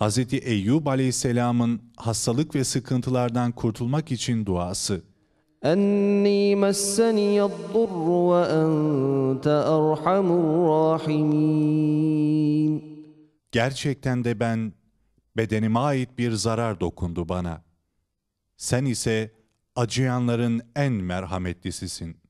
Hz. Eyyub aleyhisselamın hastalık ve sıkıntılardan kurtulmak için duası. Enni messeni ve ente rahimin. Gerçekten de ben, bedenime ait bir zarar dokundu bana. Sen ise acıyanların en merhametlisisin.''